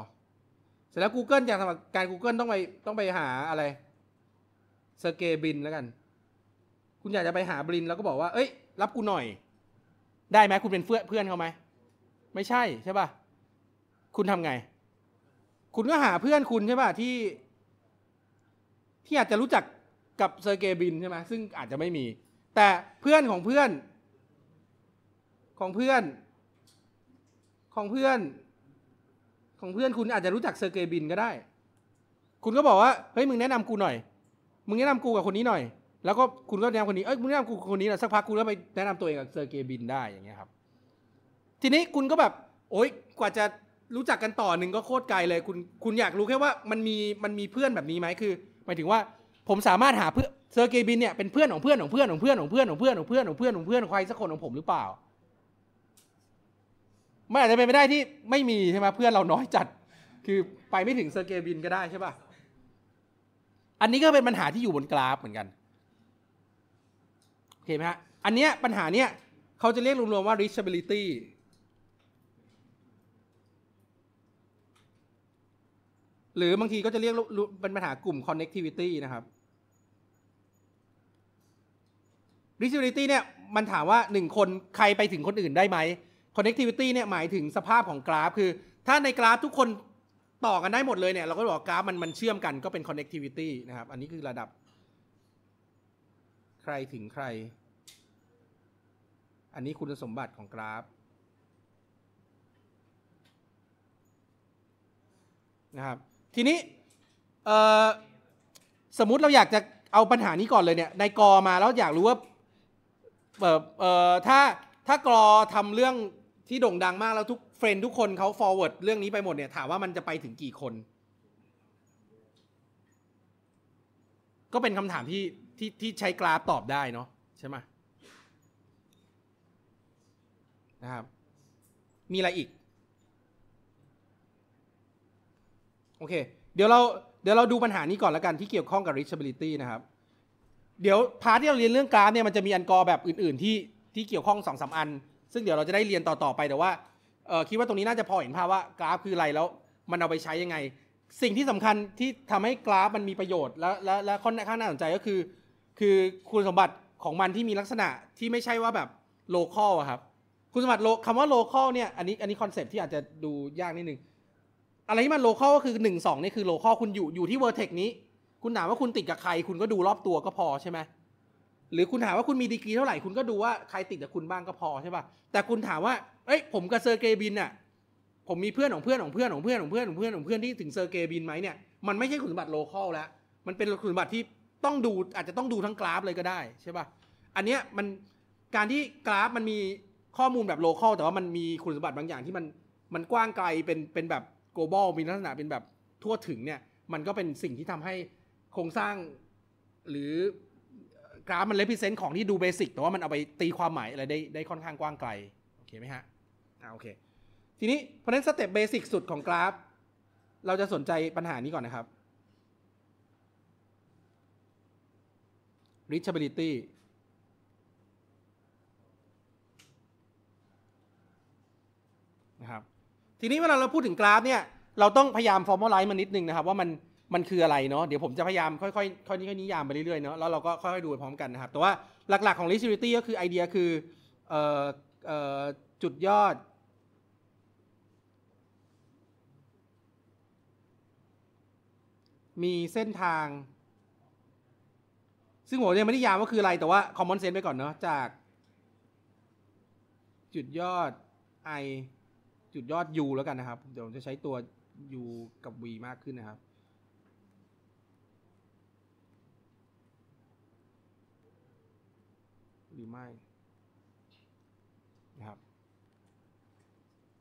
เสร็จแล้ว Google อยากสมัครการ Google ต้องไปต้องไปหาอะไรเซอร์เกบินแล้วกัน คุณอยากจะไปหาบรินแล้วก็บอกว่าเอ้ยรับกูหน่อย ได้ไหมคุณเป็นเพื่อนเพื่อนเขาไหมไม่ใช่ใช่ป่ะคุณทำไง คุณก็หาเพื่อนคุณใช่ป่ะที่ ที่อาจจะรู้จักกับเซอร์เกบินใช่ไหมซึ่งอาจจะไม่มี แต่เพื่อนของเพื่อนของเพื่อน ของเพื่อน ของเพื่อน คุณอาจจะรู้จักเซอร์เกย์บินก็ได้ คุณก็บอกว่า เฮ้ย มึงแนะนำกูหน่อย มึงแนะนำกูกับคนนี้หน่อย แล้วก็คุณก็แนะนำคนนี้ เอ้ย มึงแนะนำกูคนนี้นะสักพักคุณก็ไปแนะนำตัวเองกับเซอร์เกย์บินได้ อย่างเงี้ยครับ ทีนี้คุณก็แบบ โอ๊ย กว่าจะรู้จักกันต่อหนึ่งก็โคตรไกลเลย คุณ คุณอยากรู้แค่ว่ามันมี มันมีเพื่อนแบบนี้ไหมคือหมายถึงว่า ผมสามารถหาเพื่อนเซอร์เกย์บินเนี่ยเป็นเพื่อนของเพื่อน ของเพื่อนของเพื่อนของเพื่อนของเพื่อนของเพื่อนของเพื่อนของเพื่อนของใครสักคนของผมหรือเปล่ามันอาจจะเป็นไปได้ที่ไม่มีใช่ไหมเพื่อนเราน้อยจัด คือไปไม่ถึงเซอร์เกบินก็ได้ใช่ป่ะ อันนี้ก็เป็นปัญหาที่อยู่บนกราฟเหมือนกันโอเคไหมฮะ อันเนี้ยปัญหาเนี้ยเขาจะเรียกรวมๆว่า reachability หรือบางทีก็จะเรียกเป็นปัญหากลุ่ม connectivity นะครับ reachability เนี่ยมันถามว่าหนึ่งคนใครไปถึงคนอื่นได้ไหม connectivity เนี่ยหมายถึงสภาพของกราฟ คือ ถ้าในกราฟทุกคนต่อกันได้หมดเลยเนี่ยเราก็บอกกราฟมันมันเชื่อมกันก็เป็น connectivity นะครับ อันนี้คือระดับใครถึงใคร อันนี้คุณสมบัติของกราฟนะครับทีนี้สมมุติเราอยากจะเอาปัญหานี้ก่อนเลยเนี่ยในกอมาแล้วอยากรู้ว่าเออถ้าถ้ากรอทำเรื่องที่โด่งดังมากแล้วทุกเฟรนทุกคนเขาฟอร์เวิร์ดเรื่องนี้ไปหมดเนี่ย ถามว่ามันจะไปถึงกี่คน ก็เป็นคำถามที่ที่ที่ใช้กราฟตอบได้เนาะใช่ไหมนะครับมีอะไรอีก โอเคเดี๋ยวเราเดี๋ยวเราดูปัญหานี้ก่อนละกันที่เกี่ยวข้องกับ reachability นะครับ เดี๋ยวพาร์ทที่เราเรียนเรื่องกราฟเนี่ยมันจะมีอันกอแบบอื่น ๆ ที่ที่เกี่ยวข้องสองสาอันซึ่งเดี๋ยวเราจะได้เรียนต่อๆไปแต่ว่า คิดว่าตรงนี้น่าจะพอเห็นภาพว่ากราฟคืออะไรแล้วมันเอาไปใช้ยังไง สิ่งที่สำคัญที่ทำให้กราฟมันมีประโยชน์ และและและค่อนข้างน่าสนใจก็คือคือคุณสมบัติของมันที่มีลักษณะที่ไม่ใช่ว่าแบบโลคอลครับคุณสมบัติโลคำว่าโลคอลเนี่ยอันนี้อันนี้คอนเซปที่อาจจะดูยากนิดนึงอะไรที่มันโลคอลก็คือ1งนี่คือโลคอลคุณอยู่อยู่ที่เวอร์เทคนี้ คุณถามว่าคุณติดกับใคร คุณก็ดูรอบตัวก็พอใช่ไหมหรือคุณถามว่าคุณมีดีกรีเท่าไหร่คุณก็ดูว่าใครติดกับคุณบ้างก็พอใช่ป่ะแต่คุณถามว่า เอ้ยผมกับเซอร์เกบินน่ะผมมีเพื่อนของเพื่อนของเพื่อนของเพื่อน ของเพื่อน ของเพื่อน ของเพื่อนที่ถึงเซอร์เกบินไหมเนี่ยมันไม่ใช่คุณสมบัติโลคอลแล้วมันเป็นคุณสมบัติที่ต้องดูอาจจะต้องดูทั้งกราฟเลยก็ได้ใช่ป่ะอันเนี้ย มันการที่กราฟมันมีข้อมูลแบบโลคอลแต่ว่ามันมีคุณสมบัติบางอย่างที่มันมันกว้างไกลเป็นเป็นแบบ global มีลักษณะเป็นแบบทั่วถึงเนี่ย มันก็เป็นสิ่งที่ทำให้โครงสร้างหรือกราฟมันเลพิเซนต์ของที่ดูเบสิก แต่ว่ามันเอาไปตีความหมายอะไรได้ได้ค่อนข้างกว้างไกล โอเคไหมฮะอ่าโอเค ทีนี้เพราะฉะนั้นสเต็ปเบสิกสุดของกราฟ เราจะสนใจปัญหานี้ก่อนนะครับ reachability นะครับ ทีนี้เวลาเราพูดถึงกราฟเนี่ย เราต้องพยายาม formalize มันนิดนึงนะครับว่ามันมันคืออะไรเนาะเดี๋ยวผมจะพยายามค่อยๆค่อยๆค่อยๆนิยามไปเรื่อยๆเนาะแล้วเราก็ค่อยๆดูไปพร้อมกันนะครับแต่ว่าหลักๆของ liquidity ก็คือไอเดียคือเออเออจุดยอด มีเส้นทาง ซึ่งผมยังไม่ได้ยามว่าคืออะไรแต่ว่าคอมมอนเซนส์ไปก่อนเนาะจาก จุดยอด i จุดยอด u แล้วกันนะครับ เดี๋ยวผมจะใช้ตัว u กับ v มากขึ้นนะครับหรือไม่นะครับ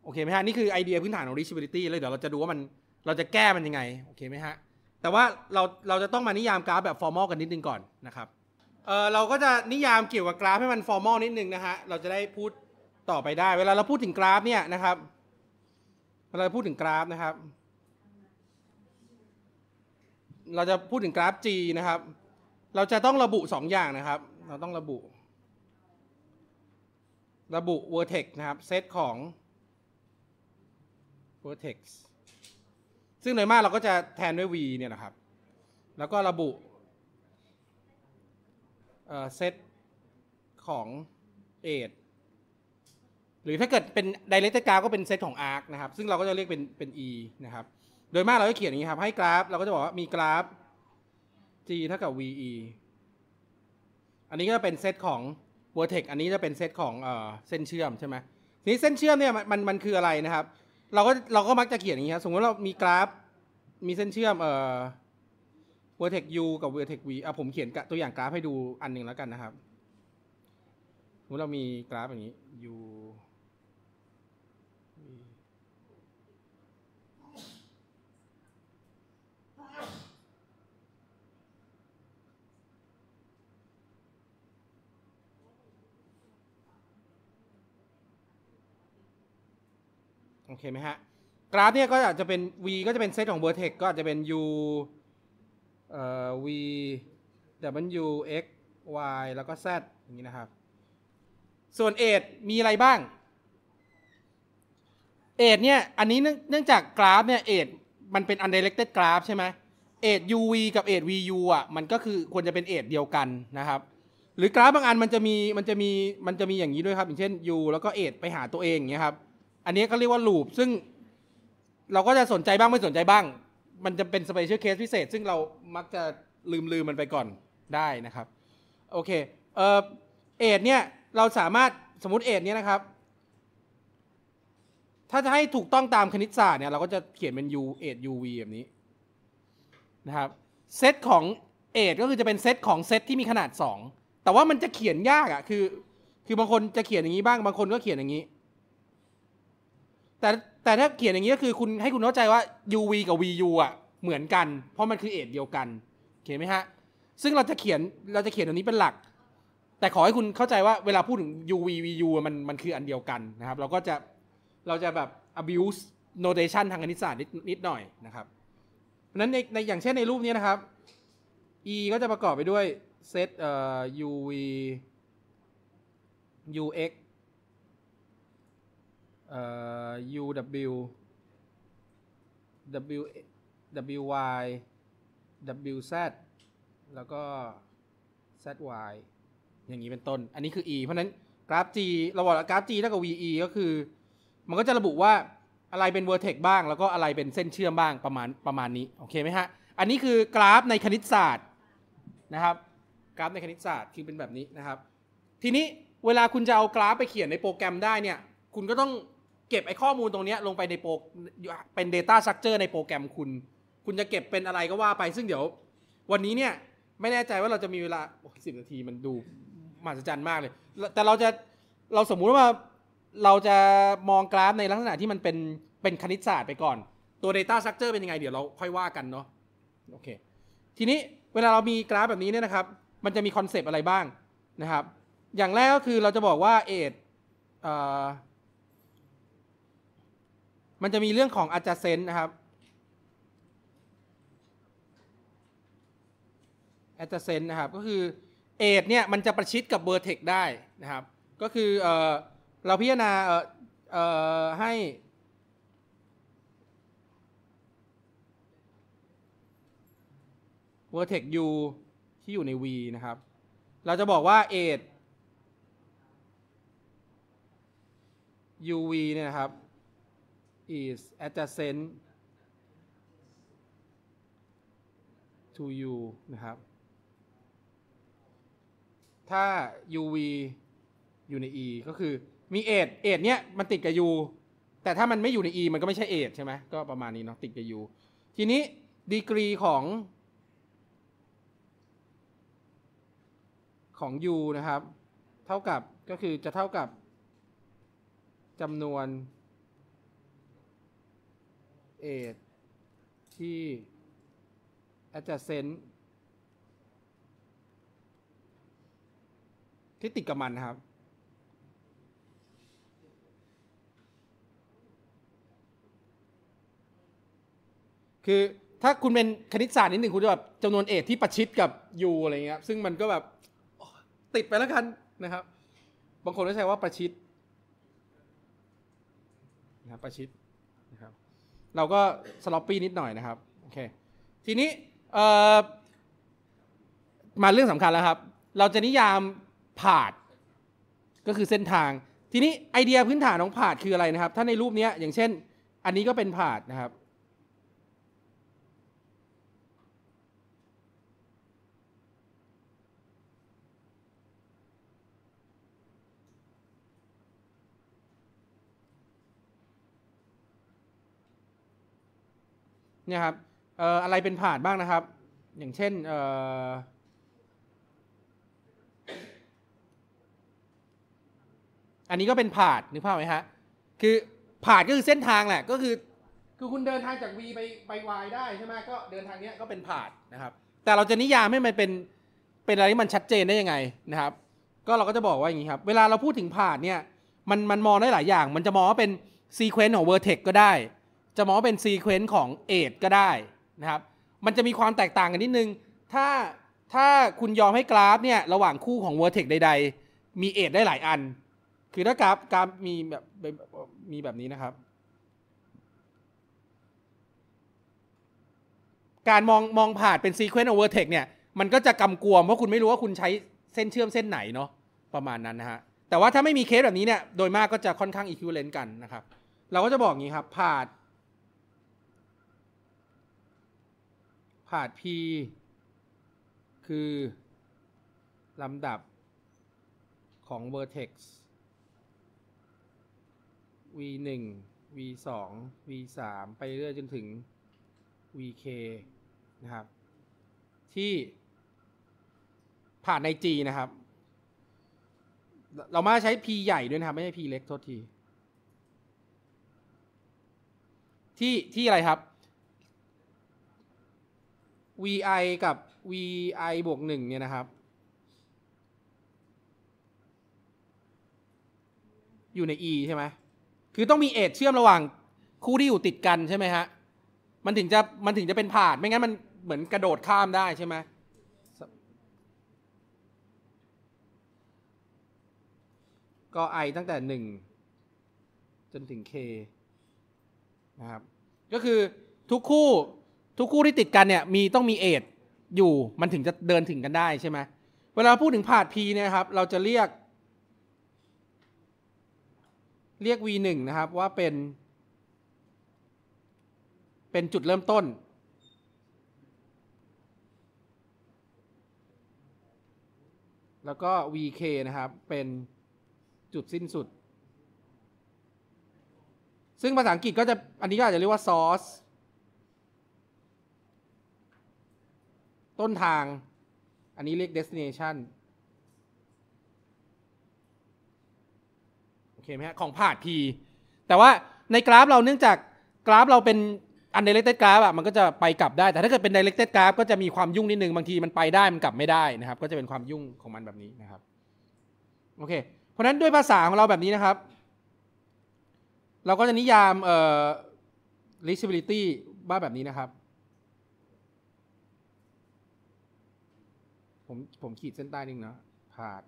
โอเคไหมฮะ นี่คือไอเดียพื้นฐานของ reachability เลยเดี๋ยวเราจะดูว่ามัน เราจะแก้มันยังไง โอเคไหมฮะ แต่ว่าเรา เราจะต้องมานิยามกราฟแบบ formal กันนิดนึงก่อนนะครับเออเราก็จะนิยามเกี่ยวกับกราฟให้มัน formal นิดนึงนะฮะ เราจะได้พูดต่อไปได้ เวลาเราพูดถึงกราฟเนี่ยนะครับ เวลาพูดถึงกราฟนะครับ เราจะพูดถึงกราฟ G นะครับ เราจะต้องระบุ 2 อย่างนะครับ เราต้องระบุระบุ vertex นะครับเซตของ vertex ซึ่งโดยมากเราก็จะแทนด้วย v เนี่ยนะครับ แล้วก็ระบุเซตของเอทหรือถ้าเกิดเป็น directed graph ก็เป็นเซตของ arc นะครับ ซึ่งเราก็จะเรียกเป็นเป็น e นะครับ โดยมากเราจะเขียนอย่างนี้ครับ ให้กราฟเราก็จะบอกว่า มีกราฟ g เท่ากับ ve อันนี้ก็เป็นเซตของเวอร์เทคอันนี้จะเป็นเซตของเส้นเชื่อมใช่ไหมนี้เส้นเชื่อมเนี่ยมันมันคืออะไรนะครับ เราก็ เราก็มักจะเขียนอย่างนี้ครับสมมติเรามีกราฟมีเส้นเชื่อมเวอร์เทคย u กับเว์เทควี v อ่ะผมเขียนตัวอย่างกราฟให้ดูอันหนึ่งแล้วกันนะครับสมมติเรามีกราฟอย่างนี้ u โอเคไหมฮะกราฟเนี่ยก็อาจจะเป็น v ก็จะเป็นเซตของ vertex ก็อาจจะเป็น u เอ่อ v w x y แล้วก็ z อย่างนี้นะครับ ส่วนเอทมีอะไรบ้างเอทเนี่ยอันนี้เนื่องจากกราฟเนี่ยเอทมันเป็น undirected graph ใช่ไหมเอท uv กับเอท vu อ่ะมันก็คือควรจะเป็นเอทเดียวกันนะครับ หรือกราฟบางอันมันจะมีมันจะมีมันจะมีอย่างนี้ด้วยครับ อย่างเช่น u แล้วก็เอทไปหาตัวเองอย่างเงี้ยครับอันนี้เขาเรียกว่าลูปซึ่งเราก็จะสนใจบ้าง ไม่สนใจบ้าง มันจะเป็นสเปเชียลเคสพิเศษ ซึ่งเรามักจะลืมลืมมันไปก่อนได้นะครับโอเคเออเอดเนี่ย เราสามารถสมมติเอดเนี่ยนะครับ ถ้าจะให้ถูกต้องตามคณิตศาสตร์เนี่ยเราก็จะเขียนเป็น u เอด uv แบบนี้นะครับเซตของเอดก็คือจะเป็นเซตของเซตที่มีขนาด 2 แต่ว่ามันจะเขียนยากอะ่ะคือคือบางคนจะเขียนอย่างนี้บ้างบางคนก็เขียนอย่างนี้แต่แต่ถ้าเขียนอย่างนี้ก็คือคุณให้คุณเข้าใจว่า UV กับ VU อ่ะเหมือนกัน เพราะมันคือเอทเดียวกันเขียนไหมฮะ ซึ่งเราจะเขียนเราจะเขียนตรงนี้เป็นหลัก แต่ขอให้คุณเข้าใจว่าเวลาพูดถึง UV VU มันมันคืออันเดียวกันนะครับ เราก็จะเราจะแบบ abuse notation ทางคณิตศาสตร์นิดนิดหน่อยนะครับเพราะนั้นในในอย่างเช่นในรูปนี้นะครับ E ก็จะประกอบไปด้วยเซตเอ่อ UV UX UW W WY WZ แล้วก็ ZY อย่างนี้เป็นต้น อันนี้คือ E เพราะนั้นกราฟ G เราบอกกราฟ G เท่ากับ VE ก็คือ มันก็จะระบุว่าอะไรเป็นเวอร์เทกบ้าง แล้วก็อะไรเป็นเส้นเชื่อมบ้างประมาณประมาณนี้โอเคไหมฮะ อันนี้คือกราฟในคณิตศาสตร์นะครับ กราฟในคณิตศาสตร์ คือเป็นแบบนี้นะครับ ทีนี้เวลาคุณจะเอากราฟไปเขียนในโปรแกรมได้เนี่ย คุณก็ต้องเก็บไอ้ข้อมูลตรงนี้ลงไปในโปรเป็น Data Structure ในโปรแกรมคุณ คุณจะเก็บเป็นอะไรก็ว่าไปซึ่งเดี๋ยววันนี้เนี่ย ไม่แน่ใจว่าเราจะมีเวลาสิบนาทีมันดูมหัศจรรย์มากเลย แต่เราจะเราสมมุติว่าเราจะมองกราฟในลักษณะที่มันเป็นเป็นคณิตศาสตร์ไปก่อน ตัว Data Structure เป็นยังไงเดี๋ยวเราค่อยว่ากันเนาะโอเคทีนี้เวลาเรามีกราฟแบบนี้เนี่ยนะครับ มันจะมีคอนเซปต์อะไรบ้างนะครับ อย่างแรกก็คือเราจะบอกว่าเอทเอ่อมันจะมีเรื่องของอาจจ c e n นะครับอาจจ c e n นะครับ ก็คือเอทเนี่ยมันจะประชิดกับเอร์เทคได้นะครับ ก็คือเออเราพิจารณาให้เวอร์เทคที่อยู่ใน v นะครับ เราจะบอกว่าเอท uv เนี่ยนะครับ is adjacent to u นะครับ ถ้า uv อยู่ใน e ก็คือมีเอดเอดเนี้ยมันติดกับ u แต่ถ้ามันไม่อยู่ใน e มันก็ไม่ใช่เอดใช่ไหม ก็ประมาณนี้เนาะติดกับ u ทีนี้ดีกรีของของ u นะครับ เท่ากับก็คือจะเท่ากับจำนวนเอทที่ adjacent ที่ติดกับมันครับ คือถ้าคุณเป็นคณิตศาสตร์นิดหนึ่งคุณจะแบบจำนวนเอทที่ประชิดกับ u อะไรเงี้ยซึ่งมันก็แบบ ติดไปแล้วกันนะครับ บางคนก็ใช้ว่าประชิดนะครับประชิดเราก็สล็อปปี้นิดหน่อยนะครับ โอเค ทีนี้มาเรื่องสำคัญแล้วครับ เราจะนิยามผาดก็คือเส้นทาง ทีนี้ไอเดียพื้นฐานของผาดคืออะไรนะครับ ถ้าในรูปนี้อย่างเช่นอันนี้ก็เป็นผาดนะครับเนี่ยครับเอ่ออะไรเป็นผ่านบ้างนะครับ อย่างเช่นเอ่อันนี้ก็เป็นผาดนึกภาพไหมฮะคือผาดก็คือเส้นทางแหละก็คือคือคุณเดินทางจาก v ไปไป y ได้ใช่ไหมก็เดินทางเนี้ยก็เป็นผาดนะครับ แต่เราจะนิยามให้มันเป็นเป็นอะไรที่มันชัดเจนได้ยังไงนะครับ ก็เราก็จะบอกว่าอย่างนี้ครับ เวลาเราพูดถึงผาดเนี่ยมันมันมองได้หลายอย่าง มันจะมองว่าเป็นซีเควนต์ของเวอร์เทกก็ได้จะมองว่าเป็นซีเควนต์ของเอทก็ได้นะครับ มันจะมีความแตกต่างกันนิดนึง ถ้าถ้าคุณยอมให้กราฟเนี่ยระหว่างคู่ของเวอร์เทกใด ๆ มีเอทได้หลายอัน คือถ้ากราฟกราฟมีแบบมีแบบนี้นะครับ การมองมองผ่านเป็นซีเควนต์ของเวอร์เทกเนี่ย มันก็จะกำกวมเพราะคุณไม่รู้ว่าคุณใช้เส้นเชื่อมเส้นไหนเนาะประมาณนั้นนะฮะแต่ว่าถ้าไม่มีเคสแบบนี้เนี่ยโดยมากก็จะค่อนข้างอีคิเลน์กันนะครับ เราก็จะบอกงี้ครับผ่านาด p คือ ลำดับของ vertex v 1 v 2 v 3ไปเรื่อยจนถึง vk นะครับ ที่ผ่านใน G นะครับ เรามาใช้ p ใหญ่ด้วยนะครับ ไม่ใช่ p เล็กโทษที ที่ ที่อะไรครับ vi กับ vi บวกหนึ่งเนี่ยนะครับ อยู่ใน e ใช่ไหมคือต้องมีเอดเชื่อมระหว่าง คู่ที่อยู่ติดกันใช่ไหมฮะมันถึงจะมันถึงจะเป็นผ่าน ไม่งั้นมันเหมือนกระโดดข้ามได้ใช่ไหมก็ i ตั้งแต่หนึ่งจนถึง k นะครับก็คือทุกคู่ทุกคู่ที่ติดกันเนี่ยมีต้องมีเอทอยู่มันถึงจะเดินถึงกันได้ใช่ไหมเวลาพูดถึงผาดพีเนี่ยครับ เราจะเรียก เรียก v 1นะครับว่าเป็น เป็นจุดเริ่มต้น แล้วก็ vk นะครับ เป็นจุดสิ้นสุด ซึ่งภาษาอังกฤษก็จะ อันนี้ก็อาจจะเรียกว่า source ต้นทางอันนี้เรียก destination โอเคไหมฮะของพาด P แต่ว่าในกราฟเราเนื่องจากกราฟเราเป็นอัน directed graph อะมันก็จะไปกลับได้ แต่ถ้าเกิดเป็น directed graph ก็จะมีความยุ่งนิดนึง บางทีมันไปได้มันกลับไม่ได้นะครับ ก็จะเป็นความยุ่งของมันแบบนี้นะครับโอเค เพราะนั้นด้วยภาษาของเราแบบนี้นะครับ เราก็จะนิยามเอ่อ reachability ว่าแบบนี้นะครับผมผมขีดเส้นใต้นึงเนาะผาด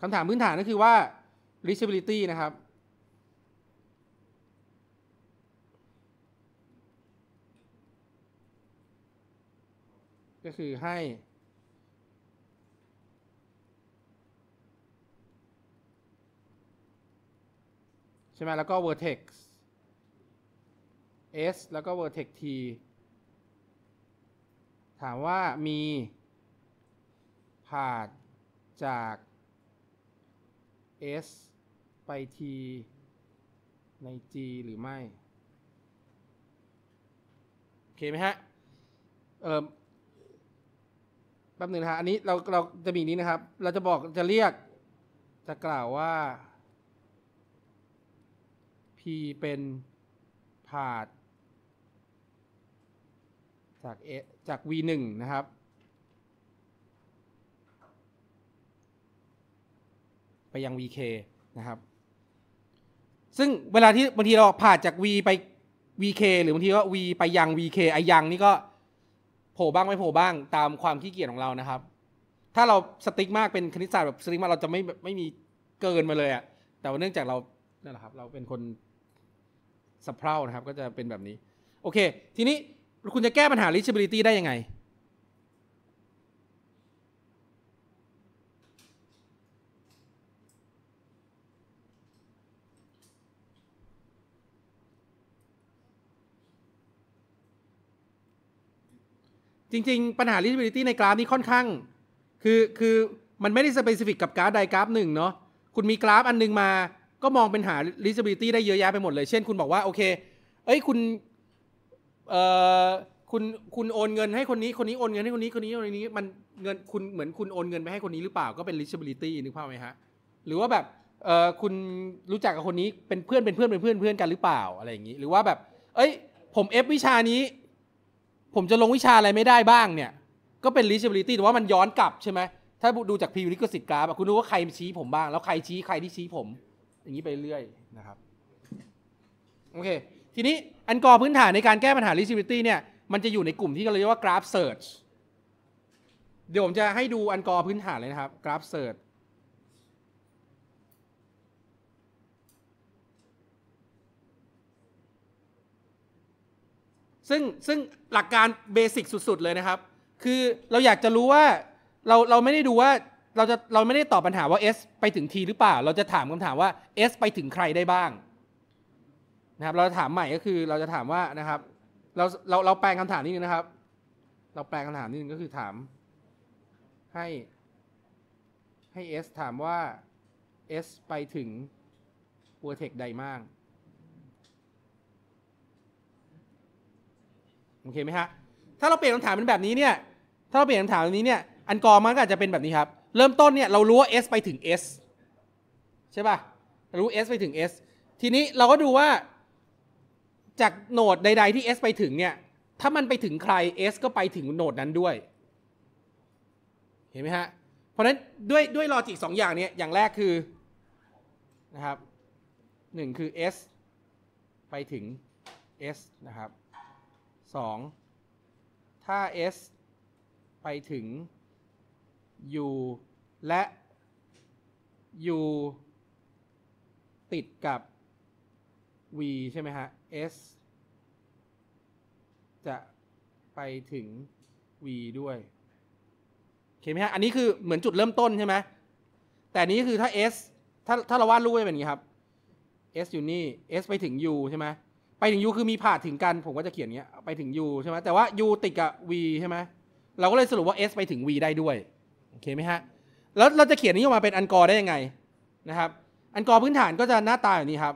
คำถามพื้นฐานก็คือว่า reachability นะครับ ก็คือให้ใช่ไหมแล้วก็ vertex s แล้วก็ vertex t ถามว่ามีผ่านจาก s ไป t ใน g หรือไม่ โอเคไหมฮะเออแป๊บหนึ่งนะฮะอันนี้เราเราจะมีนี้นะครับ เราจะบอกจะเรียกจะกล่าวว่าีเป็นผาดจาก A จาก V 1นะครับไปยัง VK นะครับ ซึ่งเวลาที่บางทีเราผ่าจาก V ไป VK หรือบางทีก็ V ไปยัง VK ไอยังนี่ก็โผล่บ้างไม่โผล่บ้างตามความขี้เกียจของเรานะครับ ถ้าเราสติ๊กมากเป็นคณิตศาสตร์แบบสติ๊กมากเราจะไม่ไม่มีเกินมาเลยอะแต่เนื่องจากเรานั่นแหละครับเราเป็นคนสะเพร่านะครับ ก็จะเป็นแบบนี้ โอเค ทีนี้คุณจะแก้ปัญหา reachability ได้ยังไง จริงๆปัญหา reachability ในกราฟนี้ค่อนข้าง คือคือ มันไม่ได้ specific กับกราฟใดกราฟหนึ่งเนาะคุณมีกราฟอันนึงมาก็มองเป็นหา disability ได้เยอะแยะไปหมดเลย เช่นคุณบอกว่าโอเค เอ้ยคุณเอ่อคุณ คุณโอนเงินให้คนนี้ คนนี้โอนเงินให้คนนี้ คนนี้คนนี้ มันเงินคุณเหมือนคุณโอนเงินไปให้คนนี้หรือเปล่า ก็เป็น disability นึกภาพไหมฮะ หรือว่าแบบเออคุณรู้จักกับคนนี้เป็นเพื่อน เป็นเพื่อน เป็นเพื่อนเพื่อนกันหรือเปล่า อะไรอย่างนี้ หรือว่าแบบ เอ้ยผมเอฟวิชานี้ ผมจะลงวิชาอะไรไม่ได้บ้างเนี่ย ก็เป็น disability แต่ว่ามันย้อนกลับใช่ไหมถ้าดูจากพรีวิลิกสิทธิ์กราฟคุณรู้ว่าใครชี้ผมบ้างแล้วใครชี้ใครที่ชี้ผมอย่างนี้ไปเรื่อยนะครับโอเคทีนี้อันกอพื้นฐานในการแก้ปัญหา r e a ิ h ิ b i l i t y เนี่ยมันจะอยู่ในกลุ่มที่เราเรียกว่ากราฟ search เดี๋ยวผมจะให้ดูอันกอพื้นฐานเลยนะครับกราฟ search ซึ่งซึ่งหลักการเบสิกสุดๆ เลยนะครับ คือเราอยากจะรู้ว่าเราเราไม่ได้ดูว่าเราจะเราไม่ได้ตอบปัญหาว่า S ไปถึง T หรือเปล่า เราจะถามคำถามว่า S ไปถึงใครได้บ้างนะครับ เราจะถามใหม่ก็คือเราจะถามว่านะครับ เราเราเราแปลงคำถามนิดนึงนะครับเราแปลงคำถามนิดนึงก็คือถามให้ให้ S ถามว่า S ไปถึง Vertex ใดบ้างโอเคไหมฮะถ้าเราเปลี่ยนคำถามเป็นแบบนี้เนี่ยถ้าเราเปลี่ยนคำถามแบบนี้เนี่ยอันกอมันก็อาจจะเป็นแบบนี้ครับเริ่มต้นเนี่ยเรารู้ว่า S ไปถึง S ใช่ป่ะรู้ S ไปถึง S ทีนี้เราก็ดูว่า จากโหนดใดๆที่ S ไปถึงเนี่ยถ้ามันไปถึงใคร S ก็ไปถึงโหนดนั้นด้วย เห็นไหมฮะ เพราะนั้นด้วยด้วยลอจิกสองอย่างเนี่ยอย่างแรกคือนะครับหนึ่งคือ S ไปถึง S นะครับสองถ้า S ไปถึงอยู่และอยู่ติดกับ v ใช่ไหมฮะ s จะไปถึง v ด้วยเอเคไหมฮะอันนี้คือเหมือนจุดเริ่มต้นใช่ไหมแต่นี้คือถ้า s ถ้าถ้าเราวาดรูปไว้แบบนี้ครับ s อยู่นี่ s ไปถึง u ใช่ไหมไปถึง u คือมีผ่าถึงกันผมก็จะเขียนเงี้ยไปถึง u ใช่ไหมแต่ว่า u ติดกับ v ใช่ไหมเราก็เลยสรุปว่า s ไปถึง v ได้ด้วยโอเคไหมฮะ แล้วเราจะเขียนนี้ออกมาเป็นอันกอร์ได้ยังไงนะครับ อันกอร์พื้นฐานก็จะหน้าตาแบบนี้ครับ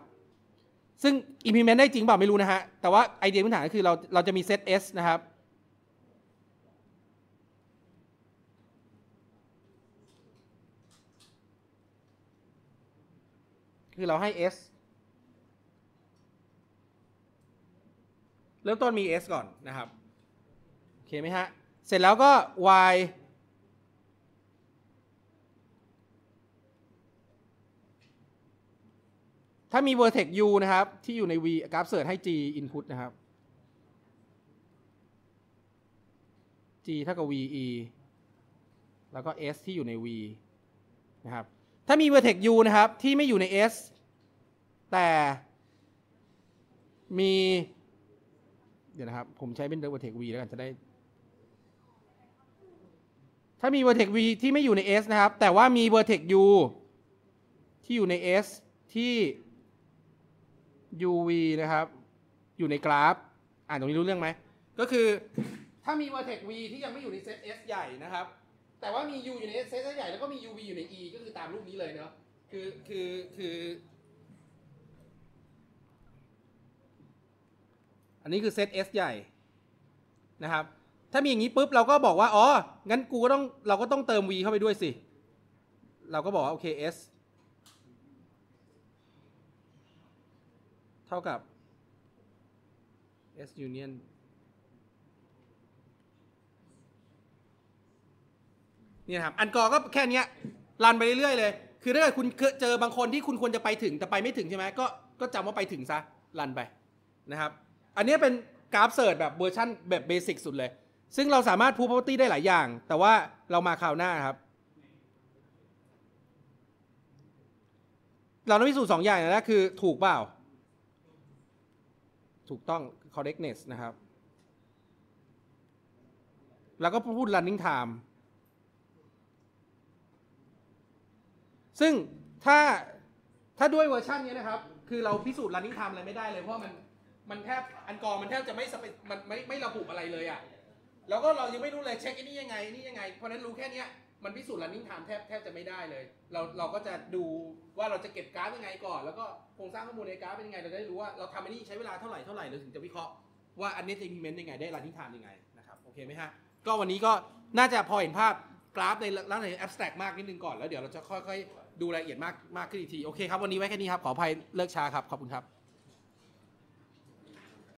ซึ่ง implement ได้จริงเปล่าไม่รู้นะฮะ แต่ว่าไอเดียพื้นฐานก็คือเราเราจะมี set s นะครับ คือเราให้ s เริ่มต้นมี s ก่อนนะครับ โอเคไหมฮะ เสร็จแล้วก็ y ถ้ามี vertex u นะครับที่อยู่ใน v กราฟเสิร์ชให้ g input นะครับ g เท่ากับ ve แล้วก็ s ที่อยู่ใน v นะครับ ถ้ามี vertex u นะครับที่ไม่อยู่ใน s แต่มีเดี๋ยวนะครับผมใช้เป็น vertex v แล้วกันจะได้ ถ้ามี vertex v ที่ไม่อยู่ใน s นะครับแต่ว่ามี vertex u ที่อยู่ใน s ที่ UV นะครับอยู่ในกราฟอ่านตรงนี้รู้เรื่องไหมก็คือถ้ามี vertex V ที่ยังไม่อยู่ในเซต S ใหญ่นะครับ แต่ว่ามี U อยู่ในเซต S ใหญ่แล้วก็มี UV อยู่ใน E ก็คือตามรูปนี้เลยเนาะคือคือคืออันนี้คือเซต S ใหญ่นะครับถ้ามีอย่างนี้ปุ๊บเราก็บอกว่าอ๋องั้นกูก็ต้องเราก็ต้องเติม V เข้าไปด้วยสิเราก็บอกว่าโอเค S ท่ากับ S union นี่ครับ อันกอก็แค่นี้รันไปเรื่อยๆ เลย คือถ้าเกิดคุณเจอบางคนที่คุณควรจะไปถึง แต่ไปไม่ถึงใช่ไหม ก็ก็จำว่าไปถึงซะ รันไปนะครับ อันนี้เป็นกราฟเสิร์ชแบบเวอร์ชั่นแบบเบสิกสุดเลย ซึ่งเราสามารถพูดพ property ได้หลายอย่าง แต่ว่าเรามาคราวหน้าครับ เราต้องพิสูจน์สองอย่างนะ คือถูกเปล่าถูกต้อง correctness นะครับ แล้วก็พูด running time ซึ่งถ้า ถ้าด้วยเวอร์ชันนี้นะครับ คือเราพิสูจน์ running time อะไรไม่ได้เลย เพราะมันมันแทบอันกอ มันแทบจะไม่สเปมันไม่ไม่ระบุอะไรเลยอะ่ะ แล้วก็เรายังไม่รู้เลยเช็คอันนี้ยังไงนี่ยังไง เพราะนั้นรู้แค่เนี้ยมันพิสูจน์ลันนิ่งไทม์แทบแทบ จะไม่ได้เลย เราเราก็จะดูว่าเราจะเก็บกราฟยังไงก่อน แล้วก็โครงสร้างข้อมูลในกราฟเป็นยังไงเราจะได้รู้ว่าเราทำอันนี้ใช้เวลาเท่าไหร่เท่าไหร่เราถึงจะวิเคราะห์ว่าอันนี้จะอิมเ e นต์ยังไง ได้ลันนิ่งไทม์ยังไงนะครับโอเคไหมฮะ ก็วันนี้ก็น่าจะพอเห็นภาพกราฟในลักษณะอ็บสแต็กมากนิดนึงก่อนแล้วเดี๋ยวเราจะค่อย ๆดูรายละเอียดมากมากขึ้นอีกทีโอเคครับวันนี้ไว้แค่นี้ครับขออภัยเลิกช้าครับขอบคุณครับ